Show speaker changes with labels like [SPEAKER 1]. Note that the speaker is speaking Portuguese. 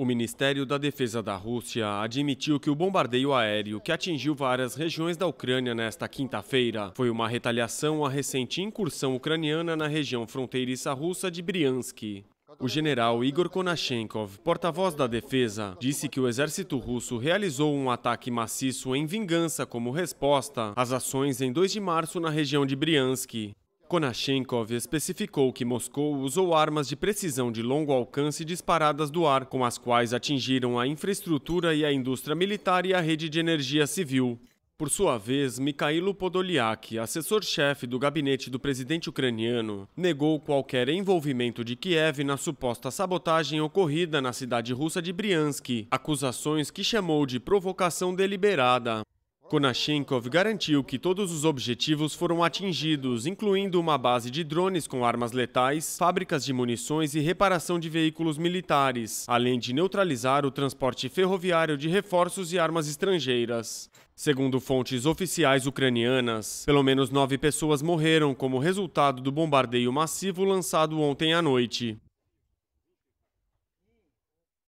[SPEAKER 1] O Ministério da Defesa da Rússia admitiu que o bombardeio aéreo que atingiu várias regiões da Ucrânia nesta quinta-feira foi uma retaliação à recente incursão ucraniana na região fronteiriça russa de Briansk. O general Igor Konashenkov, porta-voz da defesa, disse que o exército russo realizou um ataque maciço em vingança como resposta às ações em 2 de março na região de Briansk. Konashenkov especificou que Moscou usou armas de precisão de longo alcance disparadas do ar, com as quais atingiram a infraestrutura e a indústria militar e a rede de energia civil. Por sua vez, Mikhailo Podolyak, assessor-chefe do gabinete do presidente ucraniano, negou qualquer envolvimento de Kiev na suposta sabotagem ocorrida na cidade russa de Briansk, acusações que chamou de provocação deliberada. Konashenkov garantiu que todos os objetivos foram atingidos, incluindo uma base de drones com armas letais, fábricas de munições e reparação de veículos militares, além de neutralizar o transporte ferroviário de reforços e armas estrangeiras. Segundo fontes oficiais ucranianas, pelo menos nove pessoas morreram como resultado do bombardeio massivo lançado ontem à noite.